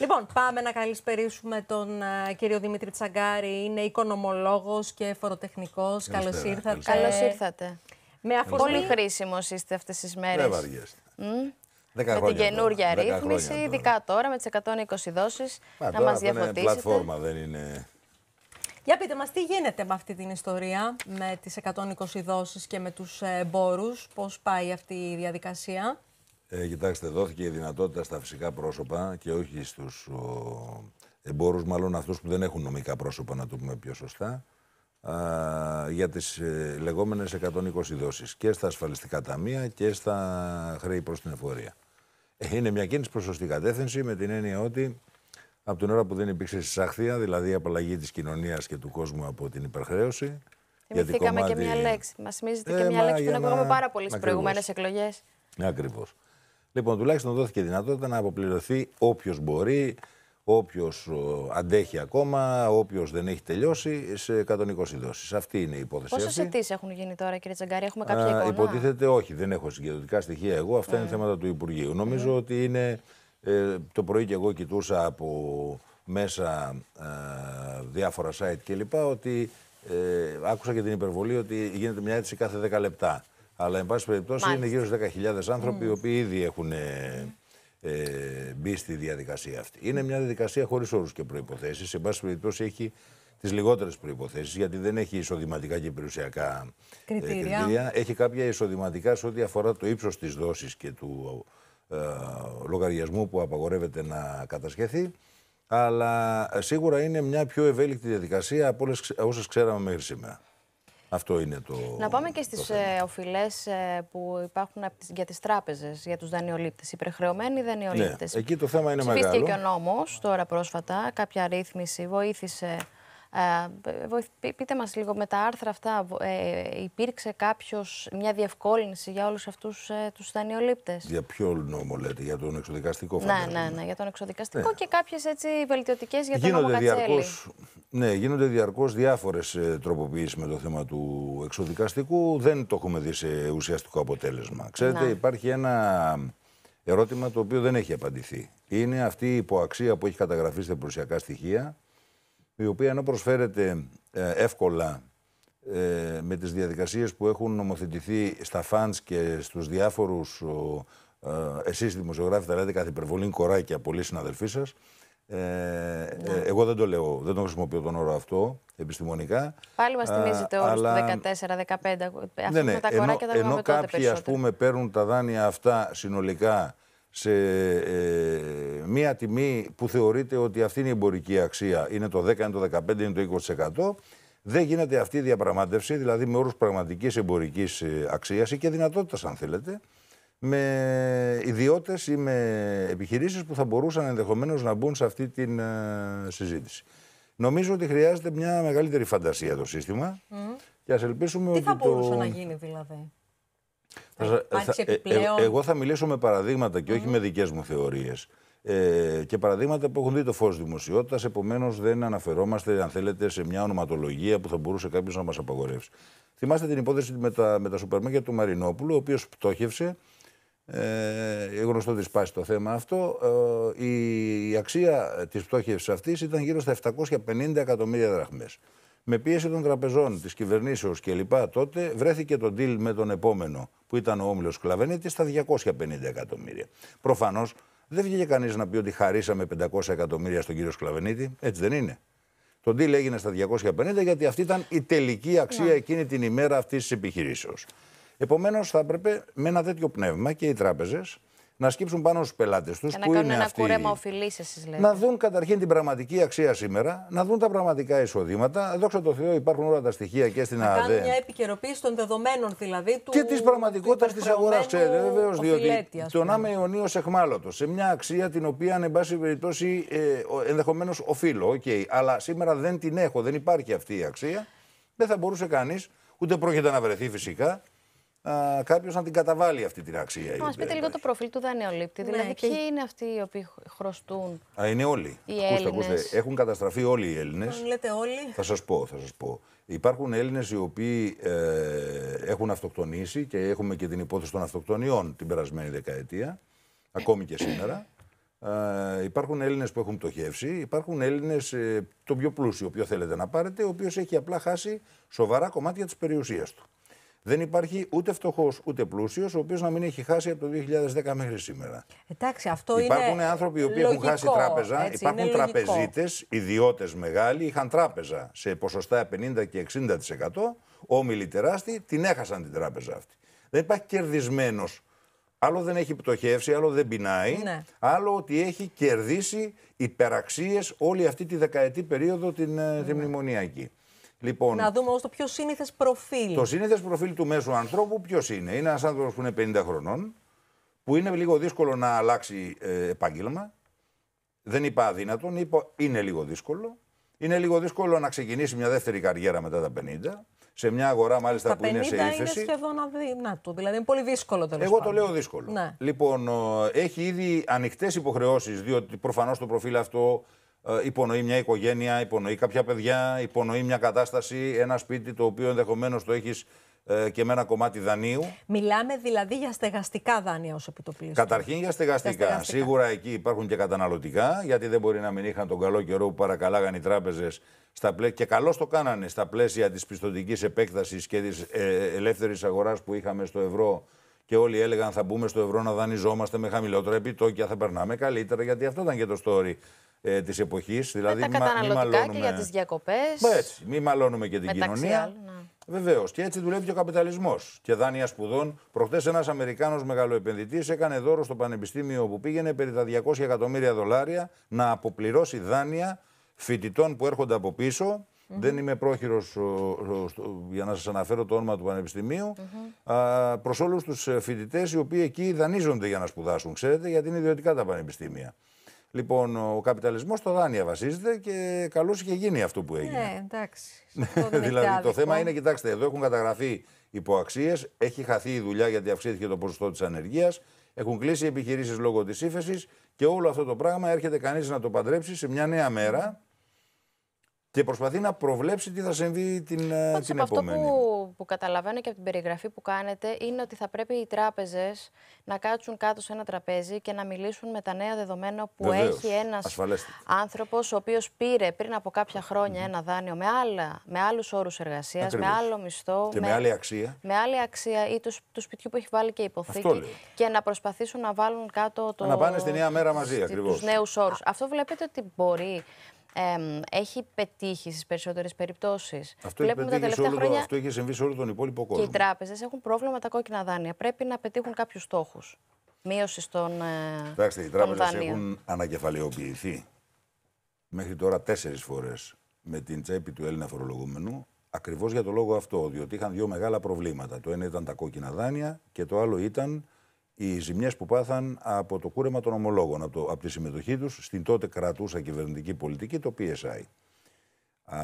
Λοιπόν, πάμε να καλησπερίσουμε τον ε, κύριο Δημήτρη Τσαγκάρη. Είναι οικονομολόγος και φοροτεχνικός. Καλώ ήρθατε. Καλώς ήρθατε. Με αφορμή... Πολύ χρήσιμος είστε αυτές τις μέρες. Δεν βαριέστε. Mm. Με την καινούργια τώρα. ρύθμιση, τώρα. ειδικά τώρα με τις 120 δόσει, να μα διαφωτίσετε. Είναι πλατφόρμα, δεν είναι. Για πείτε μας τι γίνεται με αυτή την ιστορία, με τις 120 δόσεις και με τους ε, εμπόρους, πώς πάει αυτή η διαδικασία. Ε, κοιτάξτε, δόθηκε η δυνατότητα στα φυσικά πρόσωπα και όχι στους εμπόρους, μάλλον αυτούς που δεν έχουν νομικά πρόσωπα, να το πούμε πιο σωστά, α, για τις ε, λεγόμενες 120 δόσεις και στα ασφαλιστικά ταμεία και στα χρέη προς την εφορία. Ε, είναι μια κίνηση προς σωστή κατεύθυνση με την έννοια ότι από την ώρα που δεν υπήρξε συσάχθεια, δηλαδή η απαλλαγή της κοινωνίας και του κόσμου από την υπερχρέωση, Θυμηθήκαμε και μια λέξη. Μας θυμίζετε ε, και μια λέξη που την ακούγαμε πάρα πολύ στις προηγούμενες εκλογές. Ακριβώς. Λοιπόν, τουλάχιστον δόθηκε δυνατότητα να αποπληρωθεί όποιος μπορεί, όποιος αντέχει ακόμα, όποιος δεν έχει τελειώσει σε 120 δόσεις. Αυτή είναι η υπόθεση. Πόσες αιτήσεις έχουν γίνει τώρα, κύριε Τζαγκάρη, έχουμε κάποια εικόνα. Α, υποτίθεται όχι, δεν έχω συγκεντρωτικά στοιχεία εγώ. Αυτά είναι ε. θέματα του Υπουργείου. Νομίζω ε. ότι είναι. Ε, το πρωί και εγώ κοιτούσα από μέσα διάφορα site κλπ. ότι άκουσα και την υπερβολή ότι γίνεται μια αίτηση κάθε 10 λεπτά. Αλλά, εν πάση περιπτώσει, είναι γύρω στους 10.000 άνθρωποι mm. οι οποίοι ήδη έχουν ε, ε, μπει στη διαδικασία αυτή. Είναι μια διαδικασία χωρίς όρους και προποθέσει. Εν πάση περιπτώσει, έχει τις λιγότερες προποθέσει, γιατί δεν έχει εισοδηματικά και περιουσιακά ε, κριτήρια. Ε, κριτήρια. Έχει κάποια εισοδηματικά σε ό,τι αφορά το ύψος της δόσης και του ε, λογαριασμού που απαγορεύεται να κατασχεθεί. Αλλά ε, σίγουρα είναι μια πιο ευέλικτη διαδικασία από όσες ξέραμε μέχρι σήμερα. Αυτό είναι το. Να πάμε και στι ε, οφειλές ε, που υπάρχουν για τις τράπεζες, για τους δανειολήπτες. Υπερχρεωμένοι δανειολήπτες. Ναι, εκεί το θέμα είναι μεγάλο. μεγάλο. και ο νόμος τώρα πρόσφατα. Κάποια ρύθμιση βοήθησε πείτε μας λίγο με τα άρθρα αυτά, ε, υπήρξε κάποιος μια διευκόλυνση για όλους αυτούς ε, τους δανειολήπτες. Για ποιο νόμο λέτε, για τον εξοδικαστικό ναι, φαντάζομαι. Ναι, ναι, για τον εξοδικαστικό ναι. και κάποιες έτσι βελτιωτικές για τον νόμο διαρκώς, Ναι, γίνονται διαρκώς διάφορες ε, τροποποιήσεις με το θέμα του εξοδικαστικού, δεν το έχουμε δει σε ουσιαστικό αποτέλεσμα. Ξέρετε, ναι. υπάρχει ένα ερώτημα το οποίο δεν έχει απαντηθεί. Είναι αυτή η υποαξία που έχει καταγραφεί στα προσιακά στοιχεία, η οποία ενώ προσφέρεται ε, εύκολα ε, με τις διαδικασίες που έχουν νομοθετηθεί στα ΦΑΝΤΣ και στους διάφορους ε, εσείς δημοσιογράφοι τα λέτε κάθε υπερβολή κοράκια πολλοί συναδελφοί σας ε, ναι. εγώ δεν το λέω, δεν το χρησιμοποιώ τον όρο αυτό επιστημονικά. Πάλι μας θυμίζετε το του 14-15. Ναι, ναι, τα κοράκια ενώ, τα ενώ κάποιοι, πούμε, παίρνουν τα δάνεια αυτά συνολικά σε ε, μία τιμή που θεωρείται ότι αυτή είναι η εμπορική αξία, είναι το 10, είναι το 15, είναι το 20%, δεν γίνεται αυτή η διαπραγμάτευση, δηλαδή με όρους πραγματικής εμπορικής ε, αξίας ή και δυνατότητας αν θέλετε, με ιδιώτες ή με επιχειρήσεις που θα μπορούσαν ενδεχομένως να μπουν σε αυτή τη ε, συζήτηση. Νομίζω ότι χρειάζεται μια μεγαλύτερη φαντασία το σύστημα Τι θα μπορούσε να γίνει δηλαδή. Ε, ε, εγώ θα μιλήσω με παραδείγματα και όχι με δικές μου θεωρίες. Ε, και παραδείγματα που έχουν δει το φως δημοσιότητας. Επομένως, δεν αναφερόμαστε, αν θέλετε, σε μια ονοματολογία που θα μπορούσε κάποιος να μας απαγορεύσει. Θυμάστε την υπόθεση με τα, με σούπερ μάρκετ του Μαρινόπουλου, ο οποίος πτώχευσε. Ε, ε, γνωστό ότι σπάσει το θέμα αυτό. η, αξία της πτώχευσης αυτής ήταν γύρω στα 750 εκατομμύρια δραχμές με πίεση των τραπεζών, της κυβερνήσεως κλπ. Τότε βρέθηκε το deal με τον επόμενο, που ήταν ο Όμιλος Κλαβενίτη, στα 250 εκατομμύρια. Προφανώς δεν βγήκε κανείς να πει ότι χαρίσαμε 500 εκατομμύρια στον κύριο Σκλαβενίτη. Έτσι δεν είναι. Το deal έγινε στα 250 γιατί αυτή ήταν η τελική αξία ναι. εκείνη την ημέρα αυτής της επιχειρήσεως. Επομένως, θα έπρεπε με ένα τέτοιο πνεύμα και οι τράπεζες να σκύψουν πάνω στους πελάτες τους. Να κάνουν ένα κουρέμα Να δουν καταρχήν την πραγματική αξία σήμερα, να δουν τα πραγματικά εισοδήματα. Δόξα τω Θεώ, υπάρχουν όλα τα στοιχεία και στην ΑΔΕ. Να κάνουν μια επικαιροποίηση των δεδομένων δηλαδή του. Και της πραγματικότητας της αγοράς, ξέρετε, βεβαίως. Διότι το να είμαι αιωνίως εχμάλωτος σε μια αξία την οποία, εν πάση περιπτώσει, ε, ενδεχομένως οφείλω, okay, αλλά σήμερα δεν την έχω, δεν υπάρχει αυτή η αξία. Δεν θα μπορούσε κανείς, ούτε πρόκειται να βρεθεί φυσικά, κάποιος να την καταβάλει αυτή την αξία. Μα πείτε λίγο το προφίλ του δανειολήπτη. Ναι, δηλαδή, ποιοι είναι αυτοί οι οποίοι χρωστούν. Α, είναι όλοι. Οι ακούστε, ακούστε. Έχουν καταστραφεί όλοι οι Έλληνες. λέτε όλοι. Θα σας πω, θα σας πω. Υπάρχουν Έλληνες οι οποίοι ε, έχουν αυτοκτονήσει και έχουμε και την υπόθεση των αυτοκτονιών την περασμένη δεκαετία, ακόμη και σήμερα. Ε, υπάρχουν Έλληνες που έχουν πτωχεύσει. Υπάρχουν Έλληνες, ε, τον πιο πλούσιο, οποίος θέλετε να πάρετε, ο οποίος έχει απλά χάσει σοβαρά κομμάτια της περιουσίας του. Δεν υπάρχει ούτε φτωχός ούτε πλούσιος, ο οποίος να μην έχει χάσει από το 2010 μέχρι σήμερα. Εντάξει, αυτό υπάρχουν άνθρωποι οι οποίοι λογικό, έχουν χάσει τράπεζα, υπάρχουν τραπεζίτες, ιδιώτες μεγάλοι, είχαν τράπεζα σε ποσοστά 50 και 60%. Όμιλοι τεράστιοι την έχασαν την τράπεζα αυτή. Δεν υπάρχει κερδισμένος. Άλλο δεν έχει πτωχεύσει, άλλο δεν πεινάει. Ναι. Άλλο ότι έχει κερδίσει υπεραξίες όλη αυτή τη δεκαετή περίοδο την, ε, ναι. μνημονιακή. Λοιπόν, να δούμε όμως το πιο σύνηθες προφίλ. Το σύνηθες προφίλ του μέσου ανθρώπου ποιος είναι. Είναι ένας άνθρωπος που είναι 50 χρονών, που είναι λίγο δύσκολο να αλλάξει ε, επάγγελμα. Δεν είπα αδύνατον, είπα είναι λίγο δύσκολο. Είναι λίγο δύσκολο να ξεκινήσει μια δεύτερη καριέρα μετά τα 50. Σε μια αγορά μάλιστα που είναι σε ύφεση. Είναι σχεδόν αδύνατο. Δηλαδή είναι πολύ δύσκολο τέλος Εγώ το λέω δύσκολο. Ναι. Λοιπόν, έχει ήδη ανοιχτές υποχρεώσεις, διότι προφανώς το προφίλ αυτό ε, υπονοεί μια οικογένεια, υπονοεί κάποια παιδιά, υπονοεί μια κατάσταση, ένα σπίτι το οποίο ενδεχομένως το έχεις ε, και με ένα κομμάτι δανείου. Μιλάμε δηλαδή για στεγαστικά δάνεια ως επιτοπλίστων. Καταρχήν για στεγαστικά. για στεγαστικά. Σίγουρα εκεί υπάρχουν και καταναλωτικά, γιατί δεν μπορεί να μην είχαν τον καλό καιρό που παρακαλάγαν οι τράπεζες πλαίσια. και καλώς το κάνανε στα πλαίσια της πιστοτικής επέκτασης και της ε, ελεύθερης αγοράς που είχαμε στο ευρώ. Και όλοι έλεγαν θα μπούμε στο ευρώ να δανειζόμαστε με χαμηλότερα επιτόκια, θα περνάμε καλύτερα, γιατί αυτό ήταν και το story ε, της εποχής. Δηλαδή, με τα καταναλωτικά μη και για τις διακοπές. Έτσι, μην μαλώνουμε και την κοινωνία. Ναι. Βεβαίως. Και έτσι δουλεύει και ο καπιταλισμός. Και δάνεια σπουδών. Προχτές ένας Αμερικάνος μεγαλοεπενδυτής έκανε δώρο στο πανεπιστήμιο που πήγαινε περί τα 200 εκατομμύρια δολάρια να αποπληρώσει δάνεια φοιτητών που έρχονται από Δεν είμαι πρόχειρος για να σας αναφέρω το όνομα του Πανεπιστημίου. Mm-hmm. Προς όλους τους φοιτητές οι οποίοι εκεί δανείζονται για να σπουδάσουν, ξέρετε, γιατί είναι ιδιωτικά τα πανεπιστήμια. Λοιπόν, ο καπιταλισμός στο δάνεια βασίζεται και καλώς είχε γίνει αυτό που έγινε. Ναι, εντάξει. δηλαδή, το θέμα είναι, κοιτάξτε, εδώ έχουν καταγραφεί υποαξίες, έχει χαθεί η δουλειά γιατί αυξήθηκε το ποσοστό της ανεργίας, έχουν κλείσει οι επιχειρήσεις λόγω της ύφεσης και όλο αυτό το πράγμα έρχεται κανείς να το παντρέψει σε μια νέα μέρα και προσπαθεί να προβλέψει τι θα συμβεί την, ε, την επόμενη. που που καταλαβαίνω και από την περιγραφή που κάνετε είναι ότι θα πρέπει οι τράπεζες να κάτσουν κάτω σε ένα τραπέζι και να μιλήσουν με τα νέα δεδομένα που έχει ένας άνθρωπος ο οποίος πήρε πριν από κάποια χρόνια ένα δάνειο με, με άλλους όρους εργασίας, με άλλο μισθό. με, με, άλλη αξία. Με άλλη αξία ή του, σπιτιού που έχει βάλει και υποθήκη. Και να προσπαθήσουν να βάλουν κάτω το. Να πάνε στη νέα μέρα μαζί ακριβώς. Τους νέους όρους. Αυτό βλέπετε ότι μπορεί ε, έχει πετύχει στις περισσότερες περιπτώσεις. Αυτό, Βλέπουμε τα χρόνια... αυτό έχει συμβεί σε όλο τον υπόλοιπο κόσμο. Και οι τράπεζες έχουν πρόβλημα με τα κόκκινα δάνεια. Πρέπει να πετύχουν κάποιους στόχους. Μείωση των. Ε, Κοιτάξτε, οι τράπεζε έχουν ανακεφαλαιοποιηθεί μέχρι τώρα τέσσερις φορές με την τσέπη του Έλληνα φορολογούμενου. Ακριβώς για το λόγο αυτό, διότι είχαν δύο μεγάλα προβλήματα. Το ένα ήταν τα κόκκινα δάνεια και το άλλο ήταν οι ζημιές που πάθαν από το κούρεμα των ομολόγων, από, το, από τη συμμετοχή τους στην τότε κρατούσα κυβερνητική πολιτική, το PSI. Α,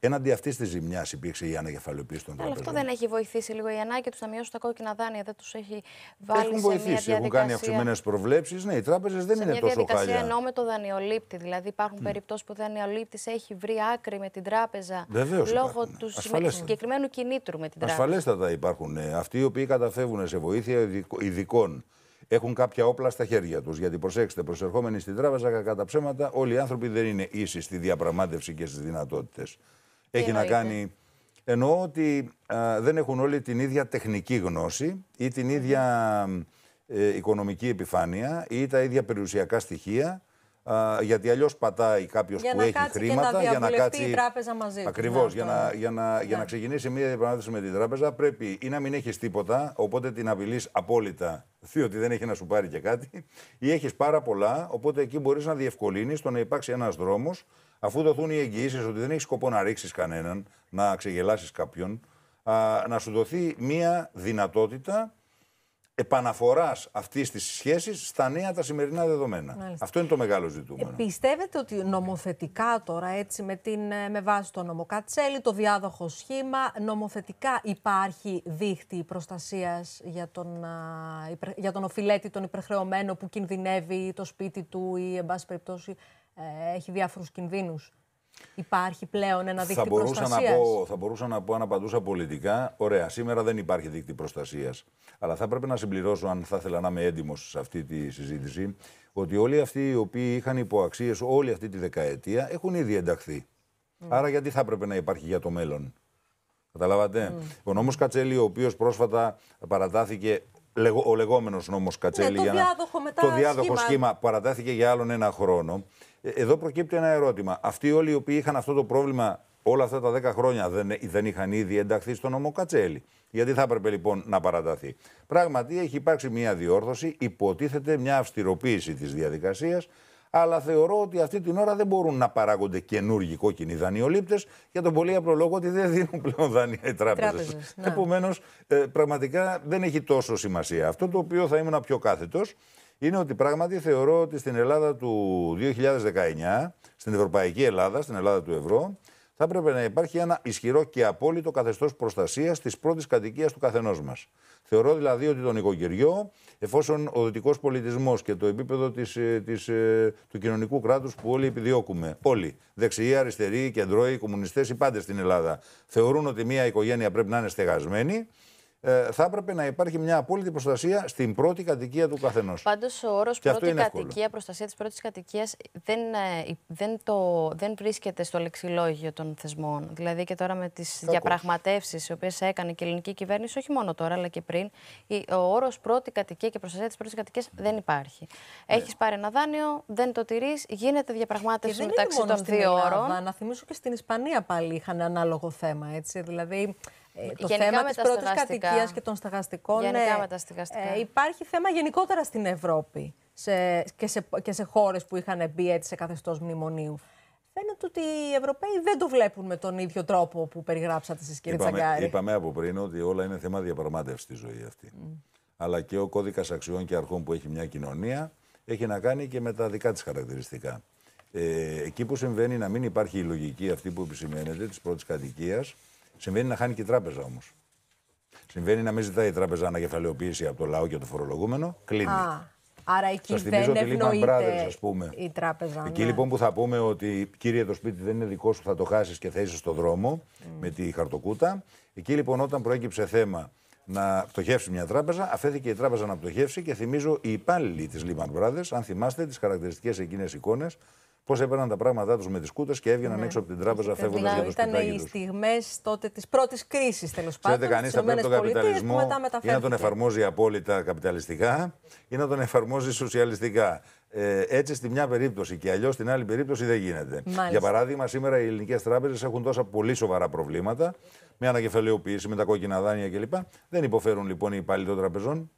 Έναντι αυτής της ζημιάς υπήρξε η ανακεφαλαιοποίηση των τραπεζών. Αλλά αυτό δεν έχει βοηθήσει λίγο η ανάγκη τους να μειώσουν τα κόκκινα δάνεια, δεν τους έχει βάλει Έχουν σε βοηθήσει. Μια διαδικασία... Έχουν κάνει αυξημένες προβλέψεις. Ναι, οι τράπεζες δεν σε είναι τόσο χάλια. διαδικασία ενώ με το δανειολήπτη. Δηλαδή υπάρχουν mm. περιπτώσεις που ο δανειολήπτης έχει βρει άκρη με την τράπεζα Βεβαίως λόγω του συγκεκριμένου κινήτρου με την τράπεζα. Ασφαλέστατα υπάρχουν. Ναι. Αυτοί οι οποίοι καταφεύγουν σε βοήθεια ειδικών έχουν κάποια όπλα στα χέρια τους. Γιατί προσέξτε, προσερχόμενοι στην τράπεζα, κατά ψέματα, όλοι οι άνθρωποι δεν είναι ίσοι στη διαπραγμάτευση και στις δυνατότητες. Έχει να κάνει. Εννοώ ότι δεν έχουν όλοι την ίδια τεχνική γνώση ή την ίδια ε, οικονομική επιφάνεια ή τα ίδια περιουσιακά στοιχεία γιατί αλλιώς πατάει κάποιος που έχει χρήματα για να κάτσει ναι, για να κάτσει. η τράπεζα μαζί. Ακριβώ. Για, να, για, να, για να ξεκινήσει μια διαπραγμάτευση με την τράπεζα, πρέπει ή να μην έχεις τίποτα, οπότε την απειλείς απόλυτα, διότι δεν έχει να σου πάρει και κάτι, ή έχεις πάρα πολλά, οπότε εκεί μπορείς να διευκολύνεις το να υπάρξει ένας δρόμος, αφού δοθούν οι εγγυήσεις ότι δεν έχεις σκοπό να ρίξεις κανέναν, να ξεγελάσεις κάποιον, α, να σου δοθεί μια δυνατότητα επαναφοράς αυτής της σχέσης στα νέα τα σημερινά δεδομένα. Αυτό είναι το μεγάλο ζητούμενο. Ε, πιστεύετε ότι νομοθετικά τώρα, έτσι με, την, ε, με βάση το νομοκατσέλι, το διάδοχο σχήμα, νομοθετικά υπάρχει δίχτυ προστασίας για, τον, για τον οφειλέτη, τον υπερχρεωμένο που κινδυνεύει το σπίτι του ή, εν πάση περιπτώσει, ε, έχει διάφορους κινδύνους. Υπάρχει πλέον ένα δίκτυο προστασία. Θα μπορούσα να πω αν απαντούσα πολιτικά. Ωραία, σήμερα δεν υπάρχει δίκτυο προστασίας. Αλλά θα έπρεπε να συμπληρώσω, αν θα ήθελα να είμαι έντιμος σε αυτή τη συζήτηση, ότι όλοι αυτοί οι οποίοι είχαν υποαξίες όλη αυτή τη δεκαετία έχουν ήδη ενταχθεί. Άρα, γιατί θα έπρεπε να υπάρχει για το μέλλον. Καταλάβατε. Mm. Ο νόμος Κατσέλη, ο οποίος πρόσφατα παρατάθηκε ο λεγόμενος νόμος Κατσέλη. Ναι, το διάδοχο Το διάδοχο σχήμα. παρατάθηκε για άλλον ένα χρόνο. Ε, εδώ προκύπτει ένα ερώτημα. Αυτοί όλοι οι οποίοι είχαν αυτό το πρόβλημα όλα αυτά τα 10 χρόνια δεν, δεν είχαν ήδη ενταχθεί στο νόμο Κατσέλη. Γιατί θα έπρεπε λοιπόν να παραταθεί. Πράγματι έχει υπάρξει μια διόρθωση, υποτίθεται μια αυστηροποίηση της διαδικασίας αλλά θεωρώ ότι αυτή την ώρα δεν μπορούν να παράγονται καινούργοι κόκκινοι δανειολήπτες για τον πολύ απλό λόγο ότι δεν δίνουν πλέον δάνεια οι τράπεζες. Ναι. Επομένως, ε, πραγματικά δεν έχει τόσο σημασία. Αυτό το οποίο θα ήμουν πιο κάθετος είναι ότι πράγματι θεωρώ ότι στην Ελλάδα του 2019, στην Ευρωπαϊκή Ελλάδα, στην Ελλάδα του Ευρώ, θα έπρεπε να υπάρχει ένα ισχυρό και απόλυτο καθεστώς προστασίας της πρώτης κατοικίας του καθενός μας. Θεωρώ δηλαδή ότι το νοικοκυριό, εφόσον ο δυτικός πολιτισμός και το επίπεδο της, ε, της, ε, του κοινωνικού κράτους που όλοι επιδιώκουμε, όλοι, δεξιοί, αριστεροί, κεντρώοι, κομμουνιστές, οι πάντες στην Ελλάδα, θεωρούν ότι μια οικογένεια πρέπει να είναι στεγασμένη, ε, θα έπρεπε να υπάρχει μια απόλυτη προστασία στην πρώτη κατοικία του καθενός. Πάντως, ο όρος πρώτη κατοικία, προστασία της πρώτης κατοικίας, δεν, ε, δεν, δεν βρίσκεται στο λεξιλόγιο των θεσμών. Δηλαδή, και τώρα με τις διαπραγματεύσεις, οι οποίες έκανε και η ελληνική κυβέρνηση, όχι μόνο τώρα, αλλά και πριν, ο όρος πρώτη κατοικία και προστασία της πρώτης κατοικίας δεν υπάρχει. Ναι. Έχεις πάρει ένα δάνειο, δεν το τηρείς, γίνεται διαπραγμάτευση μεταξύ των δύο όρων. Να θυμίσω και στην Ισπανία πάλι είχαν ανάλογο θέμα. Έτσι. Δηλαδή, ε, το θέμα τη πρώτη κατοικίας και των στεγαστικών. Γενικά ναι. με τα Ε, υπάρχει θέμα γενικότερα στην Ευρώπη σε, και σε, και σε χώρες που είχαν μπει έτσι σε καθεστώς μνημονίου. Φαίνεται ότι οι Ευρωπαίοι δεν το βλέπουν με τον ίδιο τρόπο που περιγράψατε εσείς, κύριε είπαμε, Τσαγκάρη. Είπαμε από πριν ότι όλα είναι θέμα διαπραγμάτευσης στη ζωή αυτή. Mm. Αλλά και ο κώδικας αξιών και αρχών που έχει μια κοινωνία έχει να κάνει και με τα δικά της χαρακτηριστικά. Ε, εκεί που συμβαίνει να μην υπάρχει η λογική αυτή που επισημαίνεται της πρώτης κατοικίας, Συμβαίνει να χάνει και η τράπεζα όμως. Συμβαίνει να μην ζητάει η τράπεζα κεφαλαιοποιήσει από το λαό και το φορολογούμενο. Κλείνει. Α, άρα εκεί Σας δεν ευνοείται η τράπεζα. Εκεί ναι. λοιπόν που θα πούμε ότι κύριε το σπίτι δεν είναι δικό σου, θα το χάσεις και θα είσαι στο δρόμο mm. με τη χαρτοκούτα. Εκεί λοιπόν όταν προέκυψε θέμα να πτωχεύσει μια τράπεζα, αφέθηκε η τράπεζα να πτωχεύσει και θυμίζω οι υπάλληλοι της Lehman Brothers, αν θυμάστε τις χαρακτηριστικές εκείνες εικόνες, πώς έπαιρναν τα πράγματά τους με τις κούτες και έβγαιναν ναι. έξω από την τράπεζα δηλαδή φεύγοντας για το σπίτι. Ήταν οι στιγμές τότε της πρώτης κρίσης τέλος πάντων. Ξέρετε, κανεί θα πρέπει τον καπιταλισμό ή να τον εφαρμόζει απόλυτα καπιταλιστικά ή να τον εφαρμόζει σοσιαλιστικά. Ε, έτσι στη μια περίπτωση και αλλιώς στην άλλη περίπτωση δεν γίνεται. Για παράδειγμα, σήμερα οι ελληνικές τράπεζες έχουν τόσα πολύ σοβαρά προβλήματα με ανακεφαλαιοποίηση, με τα κόκκινα δάνεια κλπ. Δεν υποφέρουν λοιπόν οι υπάλληλοι των τραπεζών.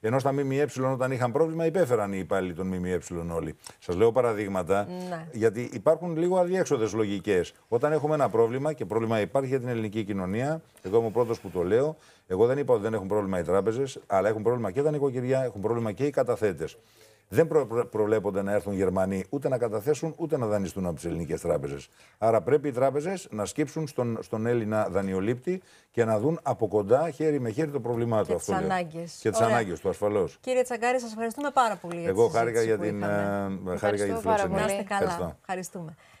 Ενώ στα ΜΜΕ, όταν είχαν πρόβλημα, υπέφεραν οι υπάλληλοι των ΜΜΕ όλοι. Σας λέω παραδείγματα, ναι. γιατί υπάρχουν λίγο αδιέξοδες λογικές. Όταν έχουμε ένα πρόβλημα, και πρόβλημα υπάρχει για την ελληνική κοινωνία, εγώ είμαι ο πρώτος που το λέω. Εγώ δεν είπα ότι δεν έχουν πρόβλημα οι τράπεζες, αλλά έχουν πρόβλημα και τα νοικοκυριά, έχουν πρόβλημα και οι καταθέτες δεν προ, προβλέπονται να έρθουν Γερμανοί ούτε να καταθέσουν ούτε να δανειστούν από τις ελληνικές τράπεζες. Άρα πρέπει οι τράπεζες να σκύψουν στον, στον Έλληνα δανειολήπτη και να δουν από κοντά χέρι με χέρι το πρόβλημά του. Και τι ανάγκες. Και τις ανάγκες του, ασφαλώς. Κύριε Τσαγκάρη, σας ευχαριστούμε πάρα πολύ. Για Εγώ χάρηκα για την. Ε, χάρηκα για τη φιλοξενία. Να είστε καλά. Ευχαριστούμε.